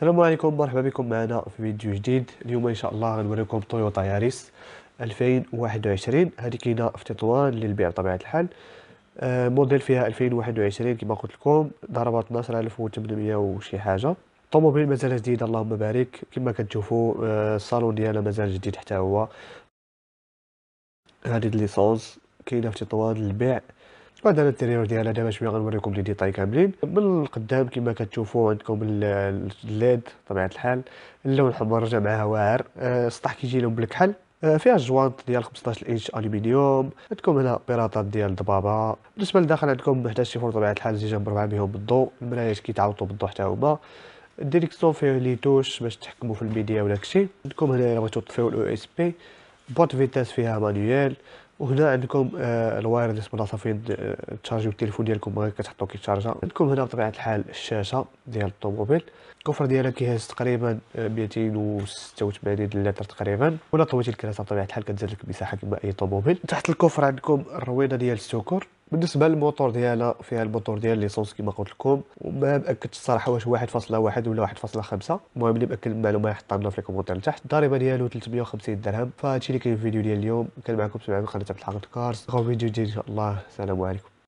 السلام عليكم مرحبا بكم معنا في فيديو جديد اليوم ان شاء الله غنوريكم تويوتا ياريس 2021 هذه كاينه في تطوان للبيع بطبيعه الحال آه، موديل فيها 2021 كما قلت لكم ضربه 12800 وشي حاجه الطوموبيل مازال جديد اللهم بارك كما كتشوفوا آه، الصالون ديالها مازال جديد حتى هو هذه الليسونس كاينه في تطوان للبيع بعد انا التريور ديالها دابا شويه غنوريكم لي ديتاي كاملين من القدام كما كتشوفوا عندكم الليد بطبيعه الحال اللون الحمر رجع معاها واعر آه، السطح كيجي لون بالكحل آه، فيها الجوانط ديال 15 انش الومنيوم عندكم هنا بيراطات ديال الضبابه بالنسبه للداخل عندكم 11 شيفور طبيعه الحال زيجه ربعه بهم بالضوء المرايات كيتعوطوا بالضوء حتى هما الديريكسيون فيه لي توش باش تحكموا في الميديا ولا كشي عندكم هنا الا بغيتو تطفيو الاو اس بي بوط فيتاس فيها مانيوال وهنا عندكم آه، الوايرلس بلاصه فين آه، تشارجيو التليفون ديالكم غير كتحطو كيتشارجا عندكم هنا بطبيعه الحال الشاشه ديال الطوموبيل الكفر ديالها كيهز تقريبا 286 آه، لتر تقريبا ولا طويتي الكراسه بطبيعه الحال كتزاد لك مساحه كما اي طوموبيل تحت الكفر عندكم الروينه ديال السكر بالنسبه للموتور ديالها فيها الموتور ديال ليسونس كما قلت لكم وما باكدش الصراحه واش 1.1 ولا 1.5 المهم اللي مأكد المعلومه يحطها لنا في الكومونتير لتحت الضريبه ديالو 350 درهم فهادشي اللي كاين في الفيديو ديال اليوم كان معكم سمعان من قناه عبد الحق غو فيديو جديد ان شاء الله السلام عليكم